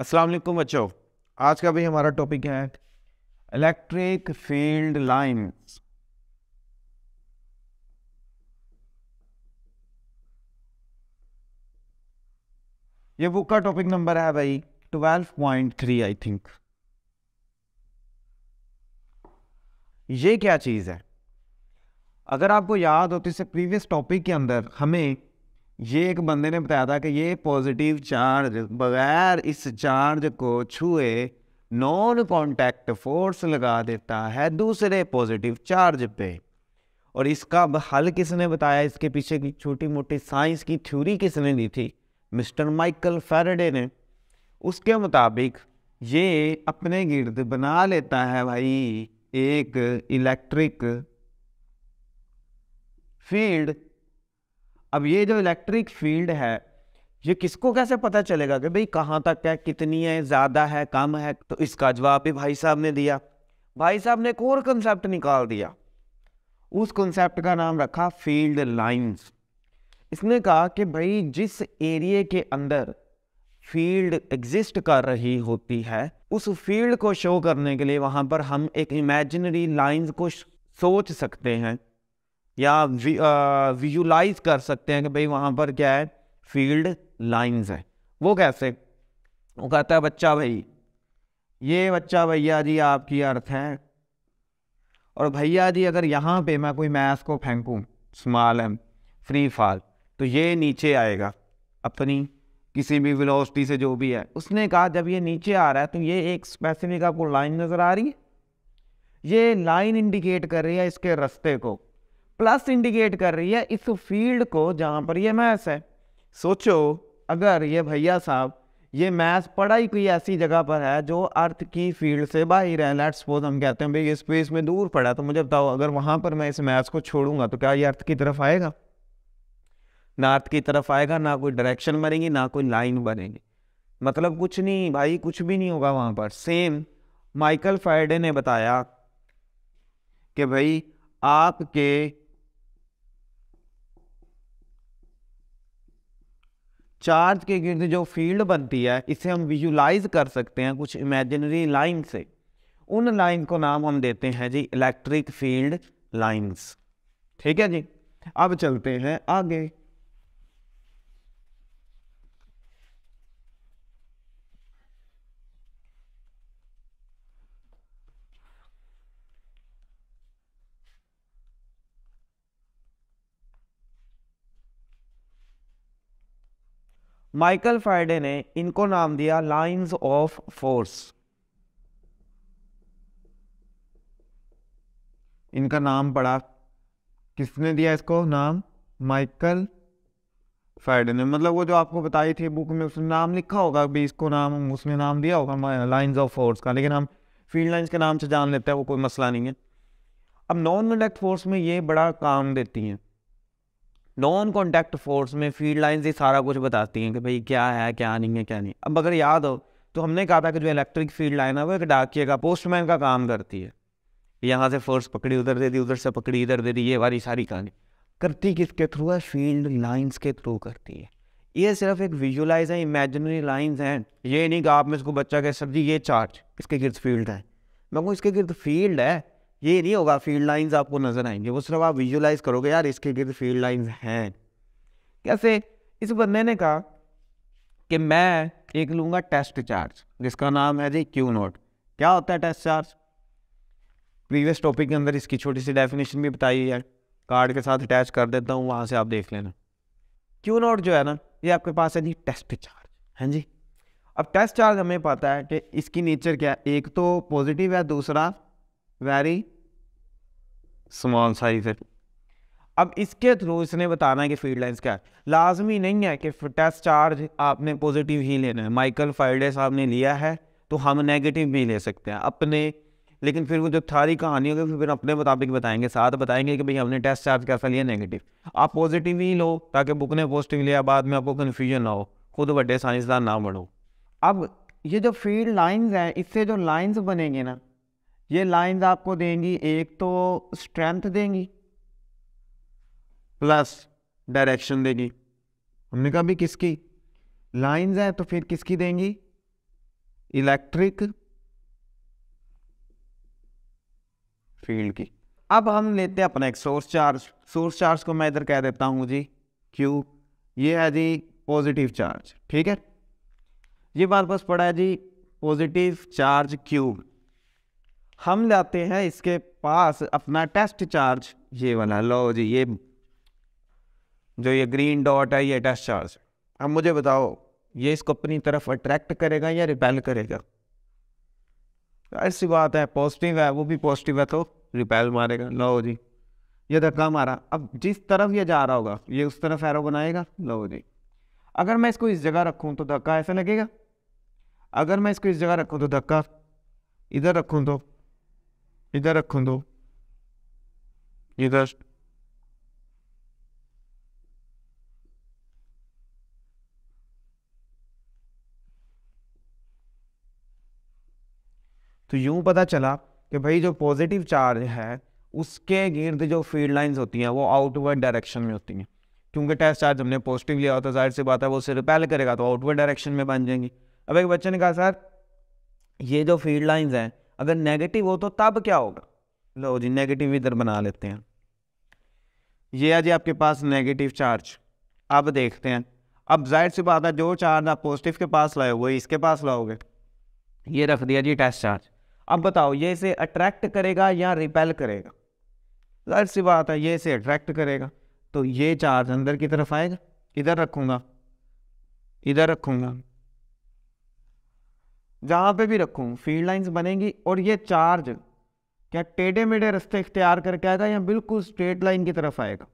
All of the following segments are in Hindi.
अस्सलाम वालेकुम बच्चों आज का भी हमारा टॉपिक है इलेक्ट्रिक फील्ड लाइन ये बुक का टॉपिक नंबर है भाई 12.3 आई थिंक ये क्या चीज़ है अगर आपको याद हो तो इससे प्रीवियस टॉपिक के अंदर हमें ये एक बंदे ने बताया था कि ये पॉजिटिव चार्ज बगैर इस चार्ज को छुए नॉन कॉन्टैक्ट फोर्स लगा देता है दूसरे पॉजिटिव चार्ज पे और इसका हल किसने बताया इसके पीछे की छोटी मोटी साइंस की थ्योरी किसने दी थी मिस्टर माइकल फेरडे ने उसके मुताबिक ये अपने गिर्द बना लेता है भाई एक इलेक्ट्रिक फील्ड अब ये जो इलेक्ट्रिक फील्ड है ये किसको कैसे पता चलेगा कि भाई कहाँ तक है कितनी है ज़्यादा है कम है तो इसका जवाब भी भाई साहब ने दिया भाई साहब ने एक और कंसेप्ट निकाल दिया उस कंसेप्ट का नाम रखा फील्ड लाइंस इसने कहा कि भाई जिस एरिए के अंदर फील्ड एग्जिस्ट कर रही होती है उस फील्ड को शो करने के लिए वहां पर हम एक इमेजिनरी लाइंस को सोच सकते हैं या विजुलाइज uh, कर सकते हैं कि भाई वहाँ पर क्या है फील्ड लाइंस है वो कैसे वो कहता है बच्चा भाई ये बच्चा भैया जी आपकी अर्थ है और भैया जी अगर यहाँ पे मैं कोई मैथ को फेंकूँ स्मॉल एम फ्री फॉल तो ये नीचे आएगा अपनी किसी भी वेलोसिटी से जो भी है उसने कहा जब ये नीचे आ रहा है तो ये एक स्पेसिफिक आपको लाइन नज़र आ रही है ये लाइन इंडिकेट कर रही है इसके रास्ते को प्लस इंडिकेट कर रही है इस फील्ड को जहाँ पर ये मैथ्स है सोचो अगर ये भैया साहब ये मैथ्स पढ़ाई कोई ऐसी जगह पर है जो अर्थ की फील्ड से बाहर है लेट सपोज हम कहते हैं भाई ये स्पेस में दूर पड़ा तो मुझे बताओ अगर वहाँ पर मैं इस मैथ्स को छोड़ूंगा तो क्या ये अर्थ की तरफ आएगा ना अर्थ की तरफ आएगा ना कोई डायरेक्शन बनेगी ना कोई लाइन बनेगी मतलब कुछ नहीं भाई कुछ भी नहीं होगा वहाँ पर सेम माइकल फाइडे ने बताया कि भाई आपके चार्ज के गिर्द जो फील्ड बनती है इसे हम विजुलाइज कर सकते हैं कुछ इमेजिनरी लाइन से उन लाइन को नाम हम देते हैं जी इलेक्ट्रिक फील्ड लाइंस ठीक है जी अब चलते हैं आगे माइकल फाइडे ने इनको नाम दिया लाइंस ऑफ फोर्स इनका नाम पड़ा किसने दिया इसको नाम माइकल फाइडे ने मतलब वो जो आपको बताई थी बुक में उसने नाम लिखा होगा भी इसको नाम उसने नाम दिया होगा लाइंस ऑफ फोर्स का लेकिन हम फील्ड लाइंस के नाम से जान लेते हैं वो कोई मसला नहीं है अब नॉन रिडक्ट फोर्स में ये बड़ा काम देती हैं नॉन कॉन्टैक्ट फोर्स में फील्ड लाइन ये सारा कुछ बताती हैं कि भाई क्या है क्या नहीं है क्या नहीं अब अगर याद हो तो हमने कहा था कि जो इलेक्ट्रिक फील्ड लाइन है वो एक डाकिए का पोस्टमैन का काम करती है यहाँ से फोर्स पकड़ी उधर दे दी उधर से पकड़ी इधर दे दी ये वाली सारी कहानी करती किसके थ्रू है फील्ड लाइंस के थ्रू करती है ये सिर्फ एक विजुअलाइज है इमेजिनरी लाइंस हैं ये नहीं कहा आप में इसको बच्चा कह सर जी ये चार्ज इसके गिर्द फील्ड है मैं कहूँ इसके गिर्द फील्ड है ये नहीं होगा फील्ड लाइंस आपको नज़र आएंगे वो सिर्फ आप विजुलाइज करोगे यार इसके गिर्द फील्ड लाइंस हैं कैसे इस बंदे ने कहा कि मैं एक लूंगा टेस्ट चार्ज जिसका नाम है जी क्यू नोट क्या होता है टेस्ट चार्ज प्रीवियस टॉपिक के अंदर इसकी छोटी सी डेफिनेशन भी बताई है कार्ड के साथ अटैच कर देता हूँ वहाँ से आप देख लेना क्यू नोट जो है ना ये आपके पास है जी टेस्ट चार्ज हैं जी अब टेस्ट चार्ज हमें पता है कि इसकी नेचर क्या है एक तो पॉजिटिव है दूसरा वेरी स्मॉल साइज है अब इसके थ्रू इसने बताना है कि फील्ड लाइन्स क्या है लाजमी नहीं है कि टेस्ट चार्ज आपने पॉजिटिव ही लेना है माइकल फाइल्डे साहब ने लिया है तो हम नेगेटिव भी ले सकते हैं अपने लेकिन फिर वो जो सारी कहानी होगी फिर अपने मुताबिक बताएंगे साथ बताएंगे कि भाई हमने टेस्ट चार्ज कैसा लिया नेगेटिव आप पॉजिटिव ही लो ताकि बुक ने पॉजिटिव लिया बाद में आपको कन्फ्यूजन ना हो खुद बड़े साइंसदान ना बढ़ो अब ये जो फील्ड लाइंस हैं इससे जो लाइंस बनेंगे ना ये लाइंस आपको देंगी एक तो स्ट्रेंथ देंगी प्लस डायरेक्शन देगी हमने कहा भी किसकी लाइंस है तो फिर किसकी देंगी इलेक्ट्रिक फील्ड की अब हम लेते हैं अपना एक सोर्स चार्ज सोर्स चार्ज को मैं इधर कह देता हूँ जी क्यू ये है जी पॉजिटिव चार्ज ठीक है ये बात बस पड़ा है जी पॉजिटिव चार्ज क्यूब हम लाते हैं इसके पास अपना टेस्ट चार्ज ये वाला लो जी ये जो ये ग्रीन डॉट है ये टेस्ट चार्ज अब मुझे बताओ ये इसको अपनी तरफ अट्रैक्ट करेगा या रिपेल करेगा ऐसी बात है पॉजिटिव है वो भी पॉजिटिव है तो रिपेल मारेगा लो जी ये धक्का मारा अब जिस तरफ ये जा रहा होगा ये उस तरफ एरो बनाएगा लो जी अगर मैं इसको इस जगह रखूँ तो धक्का ऐसा लगेगा अगर मैं इसको इस जगह रखूँ तो धक्का इधर रखूँ तो इधर रखो दो इधर तो यूं पता चला कि भाई जो पॉजिटिव चार्ज है उसके गिर्द जो फील्ड लाइंस होती हैं वो आउटवर्ड डायरेक्शन में होती हैं क्योंकि टेस्ट चार्ज हमने पॉजिटिव लिया होता तो जाहिर सी बात है वो उसे रिपेल करेगा तो आउटवर्ड डायरेक्शन में बन जाएंगी अब एक बच्चे ने कहा सर ये जो फील्ड लाइंस हैं अगर नेगेटिव हो तो तब क्या होगा लो जी नेगेटिव इधर बना लेते हैं ये आज जी आपके पास नेगेटिव चार्ज अब देखते हैं अब जाहिर सी बात है जो चार्ज आप पॉजिटिव के पास लाए वही इसके पास लाओगे ये रख दिया जी टेस्ट चार्ज अब बताओ ये इसे अट्रैक्ट करेगा या रिपेल करेगा जाहिर सी बात है ये इसे अट्रैक्ट करेगा तो ये चार्ज अंदर की तरफ आएगा इधर रखूँगा इधर रखूँगा जहाँ पे भी रखूँ फील्ड लाइंस बनेंगी और ये चार्ज क्या टेढ़े मेढ़े रास्ते इख्तियार करके आएगा या बिल्कुल स्ट्रेट लाइन की तरफ आएगा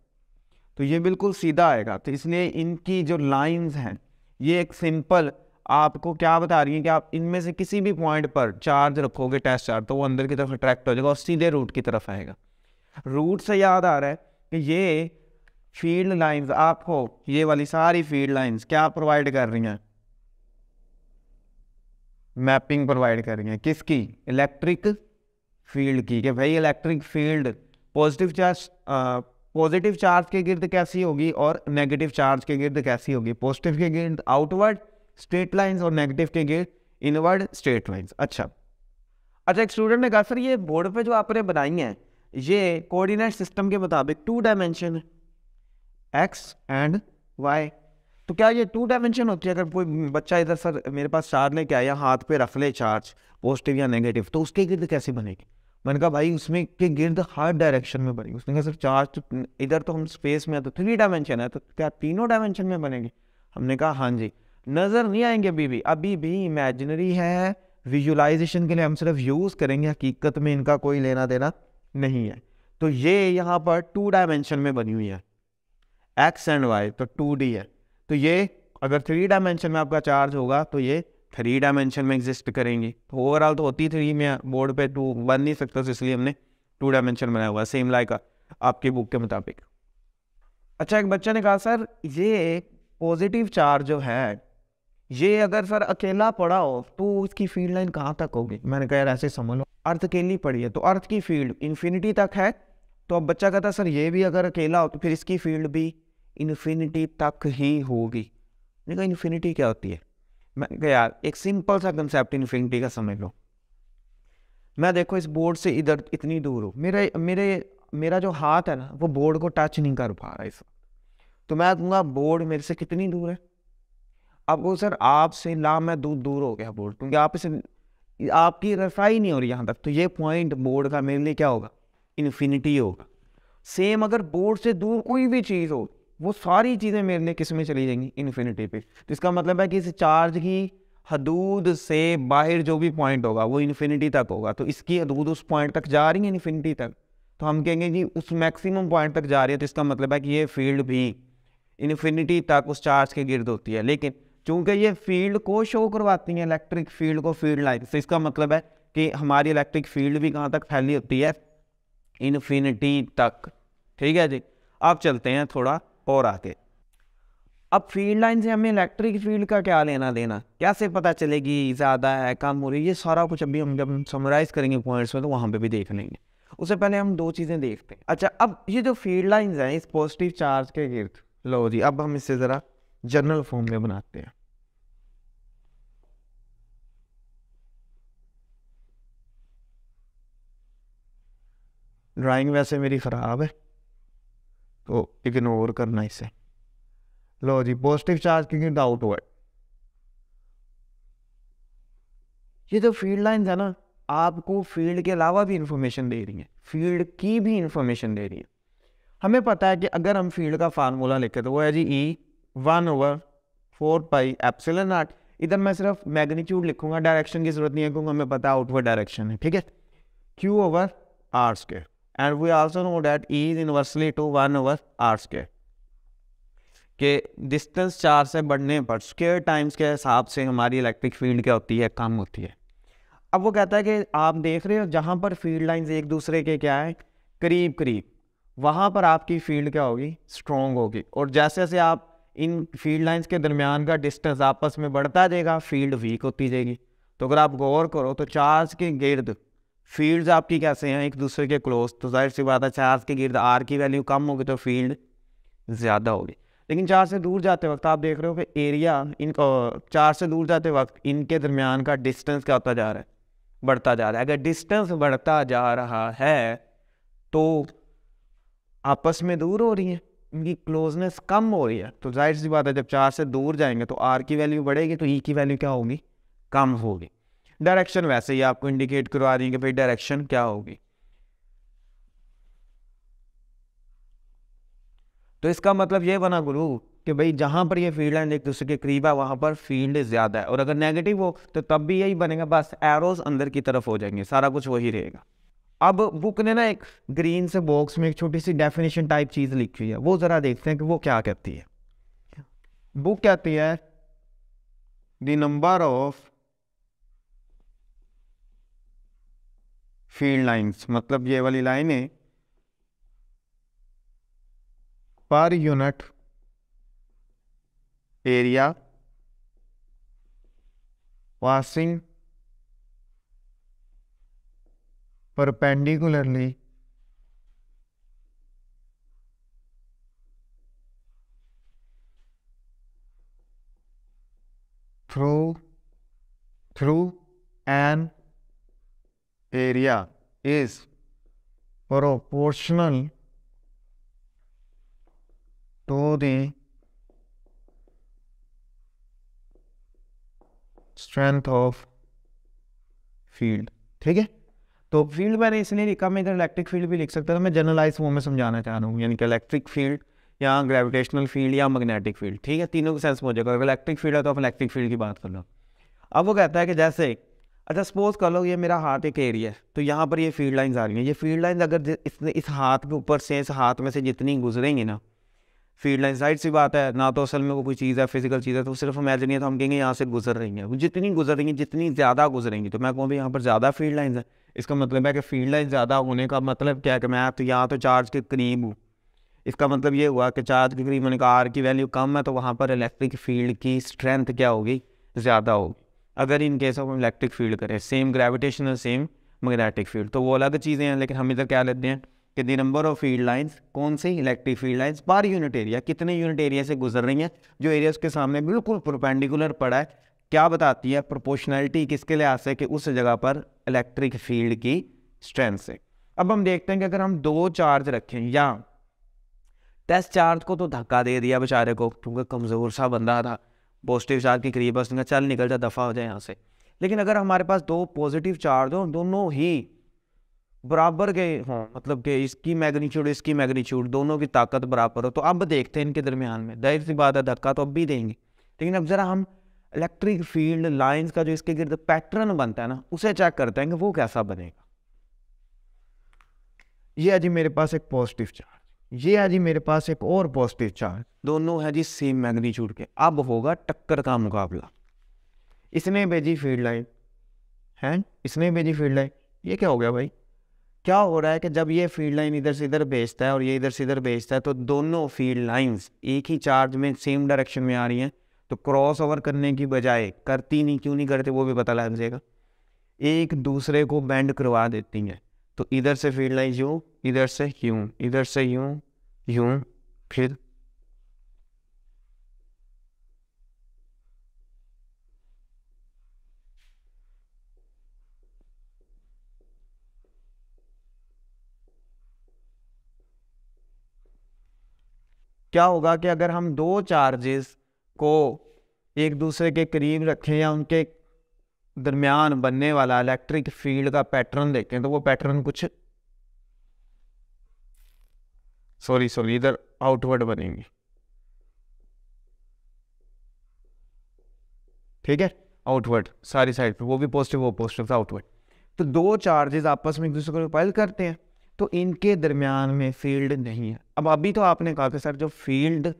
तो ये बिल्कुल सीधा आएगा तो इसलिए इनकी जो लाइंस हैं ये एक सिंपल आपको क्या बता रही है कि आप इनमें से किसी भी पॉइंट पर चार्ज रखोगे टेस्ट चार्ज तो वो अंदर की तरफ अट्रैक्ट हो जाएगा और सीधे रूट की तरफ आएगा रूट से याद आ रहा है कि ये फील्ड लाइंस आपको ये वाली सारी फील्ड लाइंस क्या प्रोवाइड कर रही हैं मैपिंग प्रोवाइड करेंगे किसकी इलेक्ट्रिक फील्ड की कि भाई electric field positive charge positive charge के गिर्द कैसी होगी और नेगेटिव चार्ज के गिर्द कैसी होगी पॉजिटिव के गिर्द आउटवर्ड स्ट्रेट लाइंस और नेगेटिव के गिर्द इनवर्ड स्ट्रेट लाइंस अच्छा अच्छा एक स्टूडेंट ने कहा सर ये बोर्ड पे जो आपने बनाई है ये कोऑर्डिनेट सिस्टम के मुताबिक two dimension x and y तो क्या ये टू डायमेंशन होती है अगर कोई बच्चा इधर सर मेरे पास चार्ज लेके आया हाथ पे रख ले चार्ज पॉजिटिव या नेगेटिव तो उसके गिर्द कैसे बनेगी मैंने कहा भाई उसमें के गिर्द हर डायरेक्शन में बनेगी उसने कहा सर चार्ज तो इधर तो हम स्पेस में है तो थ्री डायमेंशन है तो क्या तीनों डायमेंशन में बनेंगे हमने कहा हाँ जी नज़र नहीं आएंगे अभी भी अभी भी इमेजिनरी है विजुलाइजेशन के लिए हम सिर्फ यूज़ करेंगे हकीकत में इनका कोई लेना देना नहीं है तो ये यहाँ पर टू डायमेंशन में बनी हुई है एक्स एंड वाई तो टू डी है तो ये अगर थ्री डायमेंशन में आपका चार्ज होगा तो ये थ्री डायमेंशन में एग्जिस्ट करेंगे तो ओवरऑल तो होती थ्री में बोर्ड पे टू तो बन नहीं सकता तो इसलिए हमने टू डायमेंशन बनाया हुआ सेम लाइक आपकी बुक के मुताबिक अच्छा एक बच्चा ने कहा सर ये पॉजिटिव चार्ज जो है ये अगर सर अकेला पड़ा हो तो इसकी फील्ड लाइन कहाँ तक होगी मैंने कहा यार ऐसे समझ लो अर्थ अकेली पड़ी है तो अर्थ की फील्ड इन्फिनिटी तक है तो अब बच्चा कहता सर ये भी अगर अकेला हो तो फिर इसकी फील्ड भी इन्फिनिटी तक ही होगी मैंने कहा तो इन्फिनिटी क्या होती है मैं कह यार एक सिंपल सा कंसेप्ट इन्फिनिटी का समझ लो मैं देखो इस बोर्ड से इधर इतनी दूर हूँ मेरे मेरे मेरा जो हाथ है ना वो बोर्ड को टच नहीं कर पा रहा इस वक्त तो मैं कहूँगा बोर्ड मेरे से कितनी दूर है अब वो सर आपसे ला मैं दूर दूर हो गया बोर्ड क्योंकि आप इसे आपकी रफाई नहीं हो रही यहाँ तक तो ये पॉइंट बोर्ड का मेरे लिए क्या होगा इन्फिनिटी होगा सेम अगर बोर्ड से दूर कोई भी चीज़ हो वो सारी चीज़ें मेरे लिए किस में चली जाएंगी इन्फिनिटी पे तो इसका मतलब है कि इस चार्ज की हदूद से बाहर जो भी पॉइंट होगा वो इन्फिनिटी तक होगा तो इसकी हदूद उस पॉइंट तक जा रही है इन्फिनिटी तक तो हम कहेंगे जी उस मैक्सिमम पॉइंट तक जा रही है तो इसका मतलब है कि ये फील्ड भी इन्फिनिटी तक उस चार्ज के गिर्द होती है लेकिन चूंकि ये फील्ड को शो करवाती है इलेक्ट्रिक फील्ड को फील्ड लाइन से इसका मतलब है कि हमारी इलेक्ट्रिक फील्ड भी कहाँ तक फैली होती है इन्फिनिटी तक ठीक है जी आप चलते हैं थोड़ा और आगे अब फील्ड लाइन से हमें इलेक्ट्रिक फील्ड का क्या लेना देना कैसे पता चलेगी ज़्यादा है कम हो रही है ये सारा कुछ अभी हम जब समराइज करेंगे पॉइंट्स में तो वहाँ पे भी देख लेंगे उससे पहले हम दो चीज़ें देखते हैं अच्छा अब ये जो फील्ड लाइन्स हैं इस पॉजिटिव चार्ज के गिर्द लो जी अब हम इसे ज़रा जनरल फॉर्म में बनाते हैं ड्राइंग वैसे मेरी ख़राब है तो इग्नोर करना इसे लो जी पॉजिटिव चार्ज क्योंकि डाउट हुआ ये जो फील्ड लाइन है ना आपको फील्ड के अलावा भी इंफॉर्मेशन दे रही है फील्ड की भी इंफॉर्मेशन दे रही है हमें पता है कि अगर हम फील्ड का फार्मूला लिखे तो वो है जी E one over four pi epsilon आठ इधर मैं सिर्फ मैग्नीट्यूड लिखूंगा डायरेक्शन की जरूरत नहीं है क्योंकि हमें पता है आउटवर्ड डायरेक्शन है ठीक है q over r square and we also know that E is inversely to one over r square के डिस्टेंस चार से बढ़ने पर स्केयर टाइम्स के हिसाब से हमारी इलेक्ट्रिक फील्ड क्या होती है कम होती है अब वो कहता है कि आप देख रहे हो जहाँ पर फील्ड लाइन्स एक दूसरे के क्या है करीब करीब वहाँ पर आपकी फील्ड क्या होगी स्ट्रॉन्ग होगी और जैसे जैसे आप इन फील्ड लाइन्स के दरमियान का डिस्टेंस आपस में बढ़ता जाएगा फील्ड वीक होती जाएगी तो अगर आप गौर करो तो चार्ज के गिर्द फील्ड्स आपकी कैसे हैं एक दूसरे के क्लोज तो जाहिर सी बात है चार्ज के गिर्द आर की वैल्यू कम होगी तो फील्ड ज़्यादा होगी लेकिन चार से दूर जाते वक्त आप देख रहे हो कि एरिया इनको चार से दूर जाते वक्त इनके दरमियान का डिस्टेंस क्या होता जा रहा है बढ़ता जा रहा है अगर डिस्टेंस बढ़ता जा रहा है तो आपस में दूर हो रही है इनकी क्लोजनेस कम हो रही है तो जाहिर सी बात है जब चार से दूर जाएंगे तो आर की वैल्यू बढ़ेगी तो ई की वैल्यू क्या होगी कम होगी डायरेक्शन वैसे ही आपको इंडिकेट करवा रही है कि भाई डायरेक्शन क्या होगी तो इसका मतलब ये बना गुरु कि भाई जहां पर ये फील्ड लाइन एक दूसरे के करीब है वहां पर फील्ड ज़्यादा है और अगर नेगेटिव हो तो तब भी यही बनेगा बस एरोज अंदर की तरफ हो जाएंगे सारा कुछ वही रहेगा अब बुक ने ना एक ग्रीन से बॉक्स में एक छोटी सी डेफिनेशन टाइप चीज़ लिखी है वो ज़रा देखते हैं कि वो क्या कहती है बुक कहती है the number of field lines मतलब ये वाली लाइनें पर unit area washing perpendicularly through through and area is proportional to the strength of field ठीक है तो फील्ड मैंने इसलिए लिखा मैं इधर इलेक्ट्रिक फील्ड भी लिख सकता था मैं जनरलाइज वो में समझाना चाह रहा हूँ यानी कि इलेक्ट्रिक फील्ड या ग्रेविटेशनल फील्ड या मैग्नेटिक फील्ड ठीक है तीनों का सेंस हो जाएगा अगर इलेक्ट्रिक फील्ड है तो आप इलेक्ट्रिक फील्ड की बात कर लो अब वो कहता है कि जैसे अच्छा सपोज कर लो ये मेरा हाथ एक एरिया है तो यहाँ पर ये फील्ड लाइन्स आ रही हैं ये फील्ड लाइन अगर इसने इस हाथ के ऊपर से इस हाथ में से जितनी गुजरेंगी ना फील्ड लाइन साइड सी बात है ना तो असल में वो कोई चीज़ है फिजिकल चीज़ है तो सिर्फ इमेजिन है तो हम कहेंगे यहाँ से गुजर रही हैं वो जितनी गुजर रही हैं जितनी ज़्यादा गुजरेंगी तो मैं कहूँ भी यहाँ पर ज़्यादा फील्ड लाइन्स है इसका मतलब है कि फील्ड लाइन ज़्यादा होने का मतलब क्या है कि मैं तो यहाँ तो चार्ज के करीब हूँ इसका मतलब ये हुआ कि चार्ज के करीब होने का आर की वैल्यू कम है तो वहाँ पर इलेक्ट्रिक फील्ड की स्ट्रेंथ क्या होगी ज़्यादा होगी अगर in case of electric field करें same gravitational same magnetic field तो वो अलग चीज़ें हैं लेकिन हम इधर क्या लेते हैं कि the number of field lines कौन सी इलेक्ट्रिक फील्ड लाइंस पर यूनिट एरिया कितने यूनिट एरिया से गुजर रही हैं जो एरिया उसके सामने बिल्कुल प्रोपेंडिकुलर पड़ा है क्या बताती है प्रोपोर्शनैलिटी किसके लिहाज से कि उस जगह पर इलेक्ट्रिक फील्ड की स्ट्रेंथ से अब हम देखते हैं कि अगर हम दो चार्ज रखें या टेस्ट चार्ज को तो धक्का दे दिया बेचारे को क्योंकि कमज़ोर सा बंदा था पॉजिटिव चार्ज के करीब है उसने चल निकल जाए दफ़ा हो जाए यहाँ से लेकिन अगर हमारे पास दो पॉजिटिव चार्ज हो दोनों ही बराबर के हों मतलब कि इसकी मैग्नीट्यूड इसकी मैग्नीट्यूड दोनों की ताकत बराबर हो तो अब देखते हैं इनके दरमियान में दहर सी बात है धक्का तो अब भी देंगे लेकिन अब ज़रा हम इलेक्ट्रिक फील्ड लाइंस का जो इसके गिर्द पैटर्न बनता है ना उसे चेक करते हैं कि वो कैसा बनेगा ये है जी मेरे पास एक पॉजिटिव चार्ज ये है जी मेरे पास एक और पॉजिटिव चार्ज दोनों है जी सेम मैग्नीट्यूड के अब होगा टक्कर का मुकाबला इसने भेजी फील्ड लाइन है इसने भेजी फील्ड लाइन ये क्या हो गया भाई क्या हो रहा है कि जब ये फील्ड लाइन इधर से इधर भेजता है और ये इधर से इधर भेजता है तो दोनों फील्ड लाइंस एक ही चार्ज में सेम डायरेक्शन में आ रही हैं तो क्रॉस ओवर करने की बजाय करती नहीं क्यों नहीं करते वो भी पता लग जाएगा एक दूसरे को बैंड करवा देती हैं तो इधर से फील्ड लाइन यू इधर से यू इधर से यू यूं फिर क्या होगा कि अगर हम दो चार्जेस को एक दूसरे के करीब रखें या उनके दरमियान बनने वाला इलेक्ट्रिक फील्ड का पैटर्न देखते हैं तो वो पैटर्न कुछ सॉरी सॉरी इधर आउटवर्ड बनेंगे ठीक है आउटवर्ड सारी साइड पे वो भी पॉजिटिव वो पॉजिटिव था आउटवर्ड तो दो चार्जेस आपस में एक दूसरे को रिपेल करते हैं तो इनके दरमियान में फील्ड नहीं है अब अभी तो आपने कहा कि सर जो फील्ड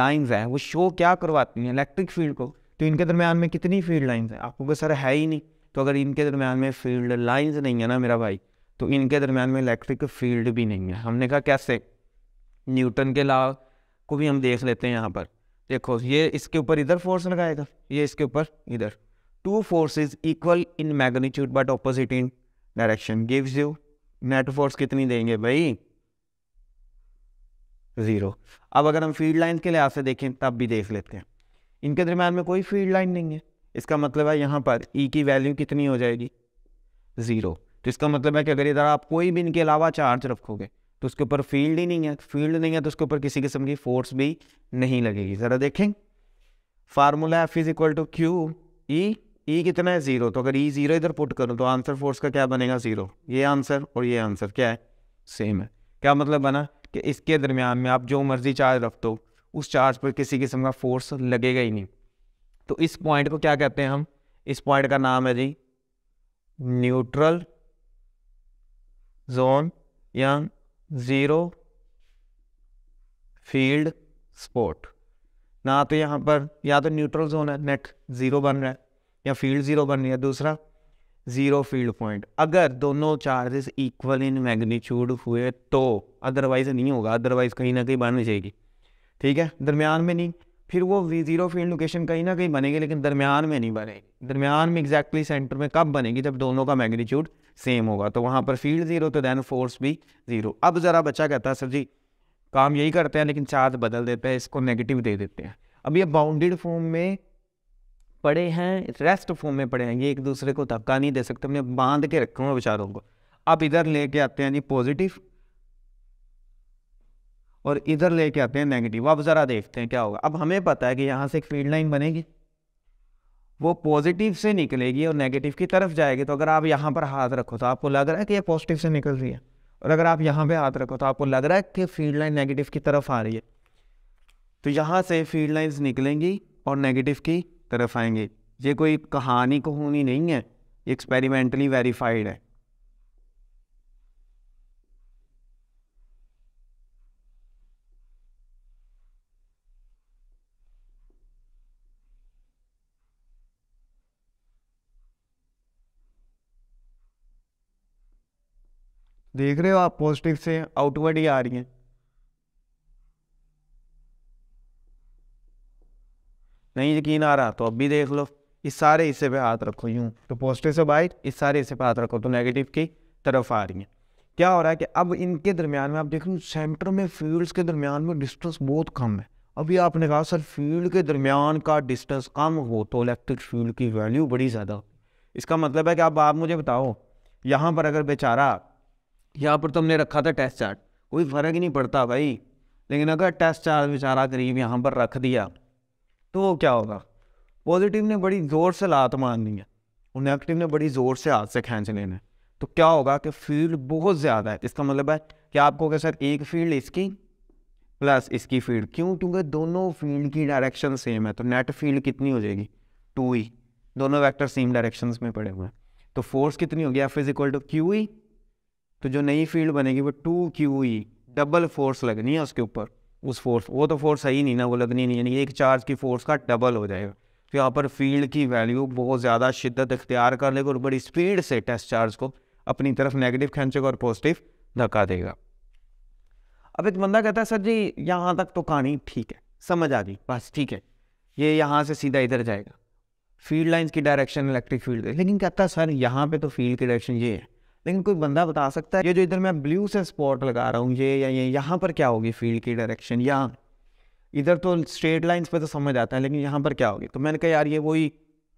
लाइंस है वो शो क्या करवाती हैं इलेक्ट्रिक फील्ड को तो इनके दरमियान में कितनी फील्ड लाइन्स हैं आपको सर है ही नहीं तो अगर इनके दरमियान में फील्ड लाइन्स नहीं है ना मेरा भाई तो इनके दरमियान में इलेक्ट्रिक फील्ड भी नहीं है हमने कहा कैसे न्यूटन के लॉ को भी हम देख लेते हैं यहाँ पर देखो ये इसके ऊपर इधर फोर्स लगाएगा ये इसके ऊपर इधर two forces equal in magnitude but opposite in direction gives you net force कितनी देंगे भाई ज़ीरो अब अगर हम फील्ड लाइन्स के लिहाज से देखें तब भी देख लेते हैं इनके दरम्यान में कोई फील्ड लाइन नहीं है इसका मतलब है यहाँ पर ई e की वैल्यू कितनी हो जाएगी ज़ीरो तो इसका मतलब है कि अगर इधर आप कोई भी इनके अलावा चार्ज रखोगे तो उसके ऊपर फील्ड ही नहीं है फील्ड नहीं है तो उसके ऊपर किसी किस्म की फोर्स भी नहीं लगेगी ज़रा देखें formula F is equal to q E E कितना है ज़ीरो तो अगर ई e ज़ीरो इधर पुट करूँ तो आंसर फोर्स का क्या बनेगा ज़ीरो ये आंसर और ये आंसर क्या है सेम है क्या मतलब बना कि इसके दरमियान में आप जो मर्ज़ी चार्ज रख दो उस चार्ज पर किसी किस्म का फोर्स लगेगा ही नहीं तो इस पॉइंट को क्या कहते हैं हम इस पॉइंट का नाम है जी न्यूट्रल जोन या ज़ीरो फील्ड स्पोर्ट ना तो यहाँ पर या तो न्यूट्रल जोन है नेट ज़ीरो बन रहा है या फील्ड ज़ीरो बन रही है दूसरा ज़ीरो फील्ड पॉइंट अगर दोनों चार्जेस इक्वल इन मैग्नीट्यूड हुए तो अदरवाइज़ नहीं होगा अदरवाइज़ कहीं ना कहीं बन जाएगी ठीक है दरमियान में नहीं फिर वो ज़ीरो फील्ड लोकेशन कहीं ना कहीं बनेगी लेकिन दरमियान में नहीं बनेगी दरमियान में एग्जैक्टली exactly सेंटर में कब बनेगी जब दोनों का मैग्नीट्यूड सेम होगा तो वहाँ पर फील्ड ज़ीरो तो देन फोर्स भी ज़ीरो अब ज़रा बच्चा कहता है सर जी काम यही करते हैं लेकिन चार्ज बदल देते हैं इसको नेगेटिव दे देते हैं अब ये बाउंडेड फॉर्म में पड़े हैं रेस्ट फॉर्म में पड़े हैं ये एक दूसरे को धक्का नहीं दे सकते हमने बांध के रखे हुए बेचारों को अब इधर लेके आते हैं जी पॉजिटिव और इधर लेके आते हैं नेगेटिव अब ज़रा देखते हैं क्या होगा अब हमें पता है कि यहाँ से एक फील्ड लाइन बनेगी वो पॉजिटिव से निकलेगी और नेगेटिव की तरफ जाएगी तो अगर आप यहाँ पर हाथ रखो तो आपको लग रहा है कि ये पॉजिटिव से निकल रही है और अगर आप यहाँ पे हाथ रखो तो आपको लग रहा है कि फील्ड लाइन नेगेटिव की तरफ आ रही है तो यहाँ से फील्ड लाइंस निकलेंगी और नेगेटिव की तरफ आएंगी ये कोई कहानी कहूनी नहीं है एक्सपेरिमेंटली वेरीफाइड है देख रहे हो आप पॉजिटिव से आउटवर्ड ही आ रही हैं नहीं यकीन आ रहा तो अब भी देख लो इस सारे हिस्से पे हाथ रखो यूं तो पॉजिटिव से बाहर इस सारे हिस्से पे हाथ रखो तो नेगेटिव की तरफ आ रही है क्या हो रहा है कि अब इनके दरमियान में आप देख लो सेंटर में फील्ड्स के दरमियान में डिस्टेंस बहुत कम है अभी आपने कहा सर फील्ड के दरमियान का डिस्टेंस कम हो तो इलेक्ट्रिक फील्ड की वैल्यू बड़ी ज़्यादा इसका मतलब है कि अब आप मुझे बताओ यहाँ पर अगर बेचारा यहाँ पर तुमने तो रखा था टेस्ट चार्ट कोई फ़र्क ही नहीं पड़ता भाई लेकिन अगर टेस्ट चार्ट बेचारा करीब यहाँ पर रख दिया तो क्या होगा पॉजिटिव ने बड़ी ज़ोर से लात मारनी है और नेगेटिव ने बड़ी ज़ोर से हाथ से खींच लेना है तो क्या होगा कि फील्ड बहुत ज़्यादा है इसका मतलब है कि आपको क्या सर एक फील्ड इसकी प्लस इसकी फील्ड क्यों क्योंकि दोनों फील्ड की डायरेक्शन सेम है तो नेट फील्ड कितनी हो जाएगी टू ई e। दोनों वैक्टर सेम डायरेक्शन में पड़े हुए हैं तो फोर्स कितनी हो गया F is equal to q E तो जो नई फील्ड बनेगी वो two q E double force लगनी है उसके ऊपर उस फोर्स वो तो फोर्स सही नहीं ना वो लगनी नहीं यानी एक चार्ज की फोर्स का डबल हो जाएगा तो यहाँ पर फील्ड की वैल्यू बहुत ज़्यादा शिद्दत इख्तियार कर लेगा और बड़ी स्पीड से टेस्ट चार्ज को अपनी तरफ नेगेटिव खींचेगा और पॉजिटिव धक्का देगा अब एक बंदा कहता है सर जी यहाँ तक तो कहानी ठीक है समझ आ गई बस ठीक है ये यहाँ से सीधा इधर जाएगा फील्ड लाइंस की डायरेक्शन इलेक्ट्रिक फील्ड लेकिन कहता है सर यहाँ पे तो फील्ड की डायरेक्शन ये है लेकिन कोई बंदा बता सकता है ये जो इधर मैं ब्लू से स्पॉट लगा रहा हूँ ये या ये यहाँ पर क्या होगी फील्ड की डायरेक्शन या इधर तो स्ट्रेट लाइंस पे तो समझ आता है लेकिन यहाँ पर क्या होगी तो मैंने कहा यार ये वही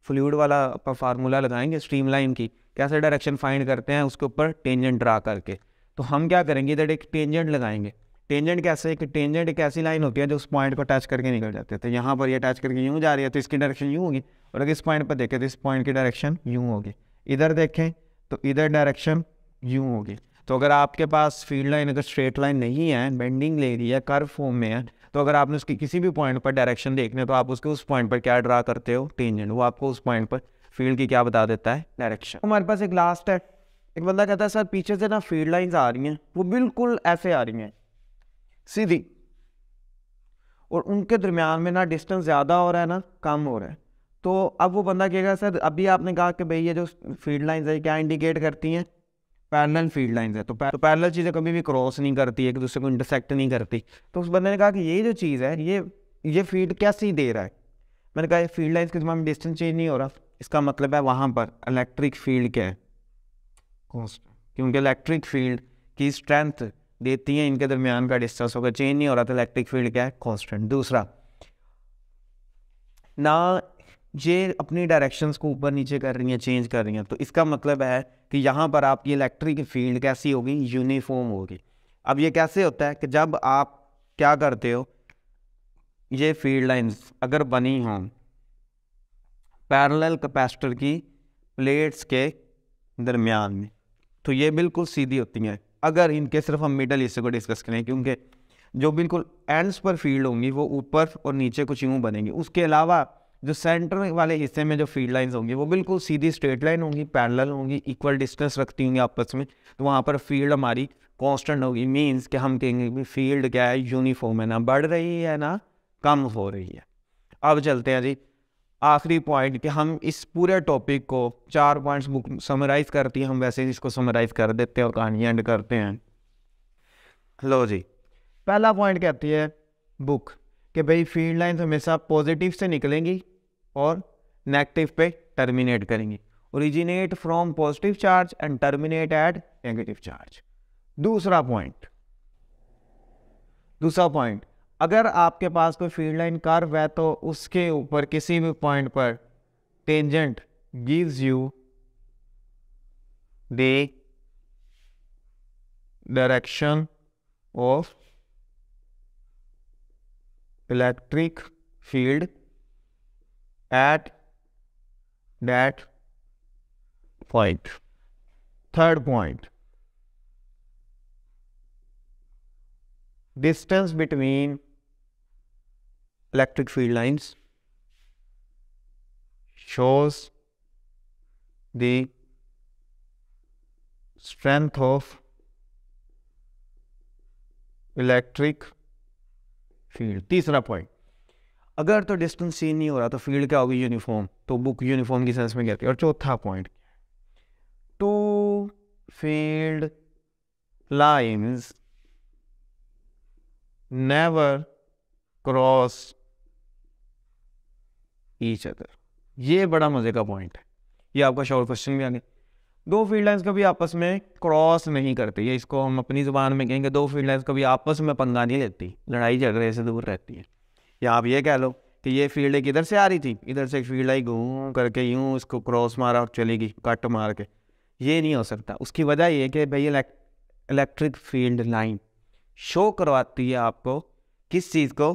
फ्लूड वाला फार्मूला लगाएंगे स्ट्रीम लाइन की कैसे डायरेक्शन फाइंड करते हैं उसके ऊपर टेंजेंट ड्रा करके तो हम क्या करेंगे इधर एक टेंजेंट लगाएंगे टेंजेंट कैसे एक टेंजेंट एक ऐसी लाइन होती है जो उस पॉइंट को टच करके निकल जाते हैं तो यहाँ पर ये टच करके यूँ जा रही है तो इसकी डायरेक्शन यूँ होगी और अगर इस पॉइंट पर देखें तो इस पॉइंट की डायरेक्शन यूँ होगी इधर देखें तो इधर डायरेक्शन यूँ होगी तो अगर आपके पास फील्ड लाइन अगर स्ट्रेट लाइन नहीं है बेंडिंग ले रही है कर फॉर्म में है तो अगर आपने उसकी किसी भी पॉइंट पर डायरेक्शन देखने तो आप उसके उस पॉइंट पर क्या ड्रा करते हो टेंजेंट वो आपको उस पॉइंट पर फील्ड की क्या बता देता है डायरेक्शन हमारे पास एक लास्ट है एक बंदा कहता है सर पीछे से ना फील्ड लाइन्स आ रही हैं वो बिल्कुल ऐसे आ रही हैं सीधी और उनके दरम्यान में ना डिस्टेंस ज़्यादा हो रहा है ना कम हो रहा है तो अब वो बंदा कहेगा सर अभी आपने कहा कि भाई ये जो फील्ड लाइन्स है क्या इंडिकेट करती हैं पैरेलल फील्ड लाइंस है तो तो पैरेलल चीज़ें कभी भी क्रॉस नहीं करती एक दूसरे को इंटरसेक्ट नहीं करती तो उस बंदे ने कहा कि ये जो चीज़ है ये ये फील्ड कैसी दे रहा है मैंने कहा ये फील्ड लाइन्स के जमाने में डिस्टेंस चेंज नहीं हो रहा इसका मतलब है वहाँ पर इलेक्ट्रिक फील्ड क्या है क्योंकि इलेक्ट्रिक फील्ड की स्ट्रेंथ देती है इनके दरमियान का डिस्टेंस होगा चेंज नहीं हो रहा था इलेक्ट्रिक फील्ड क्या है कॉन्स्टेंट दूसरा ना ये अपनी डायरेक्शंस को ऊपर नीचे कर रही हैं चेंज कर रही हैं तो इसका मतलब है कि यहाँ पर आपकी इलेक्ट्रिक फील्ड कैसी होगी यूनिफॉर्म होगी अब ये कैसे होता है कि जब आप क्या करते हो ये फील्ड लाइंस अगर बनी हों पैरेलल कैपेसिटर की प्लेट्स के दरमियान में तो ये बिल्कुल सीधी होती हैं अगर इनके सिर्फ हम मिडल हिस्से को डिस्कस करें क्योंकि जो बिल्कुल एंड्स पर फील्ड होंगी वो ऊपर और नीचे कुछ यूँ बनेंगी उसके अलावा जो सेंटर वाले हिस्से में जो फील्ड लाइंस होंगी वो बिल्कुल सीधी स्ट्रेट लाइन होंगी पैरेलल होंगी इक्वल डिस्टेंस रखती होंगी आपस में तो वहाँ पर फील्ड हमारी कांस्टेंट होगी मींस कि हम कहेंगे कि फील्ड क्या है यूनिफॉर्म है ना बढ़ रही है ना कम हो रही है अब चलते हैं जी आखिरी पॉइंट कि हम इस पूरे टॉपिक को चार पॉइंट्स बुक समराइज़ करती है हम वैसे ही इसको समराइज़ कर देते हैं और कहानी एंड करते हैं हेलो जी पहला पॉइंट कहती है बुक कि भाई फील्ड लाइन हमेशा पॉजिटिव से निकलेंगी और नेगेटिव पे टर्मिनेट करेंगी originate from positive charge and terminate at negative charge दूसरा पॉइंट दूसरा पॉइंट अगर आपके पास कोई फील्ड लाइन कर्व है तो उसके ऊपर किसी भी पॉइंट पर tangent gives you the of electric field at that point. Third point, distance between electric field lines shows the strength of electric field तीसरा पॉइंट अगर तो डिस्टेंस सीन नहीं हो रहा तो फील्ड क्या होगी यूनिफॉर्म तो बुक यूनिफॉर्म की सेंस में कहती है और चौथा point two field lines never cross each other ये बड़ा मज़े का पॉइंट है ये आपका शॉर्ट क्वेश्चन भी आ गया दो फील्ड लाइन्स कभी आपस में क्रॉस नहीं करती है इसको हम अपनी ज़ुबान में कहेंगे दो फील्ड लाइन्स कभी आपस में पंगा नहीं लेती लड़ाई झगड़े से दूर रहती है या आप ये कह लो कि ये फील्ड एक इधर से आ रही थी इधर से एक फील्ड आई घूम करके यूँ उसको क्रॉस मारा और चली गई कट मार के ये नहीं हो सकता उसकी वजह ये कि भाई इलेक्ट्रिक फील्ड लाइन शो करवाती है आपको किस चीज़ को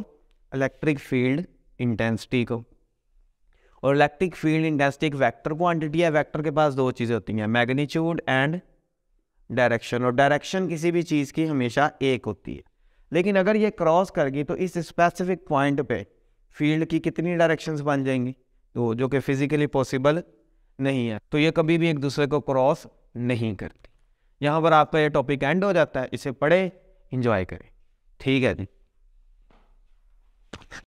इलेक्ट्रिक फील्ड इंटेंसिटी को और इलेक्ट्रिक फील्ड इंटेंसिटी एक वैक्टर क्वांटिटी है वैक्टर के पास दो चीज़ें होती हैं मैग्नीट्यूड एंड डायरेक्शन और डायरेक्शन किसी भी चीज़ की हमेशा एक होती है लेकिन अगर ये क्रॉस कर गई तो इस स्पेसिफिक पॉइंट पे फील्ड की कितनी डायरेक्शंस बन जाएंगी तो जो कि फिजिकली पॉसिबल नहीं है तो ये कभी भी एक दूसरे को क्रॉस नहीं करती यहाँ पर आपका ये टॉपिक एंड हो जाता है इसे पढ़े इंजॉय करें ठीक है जी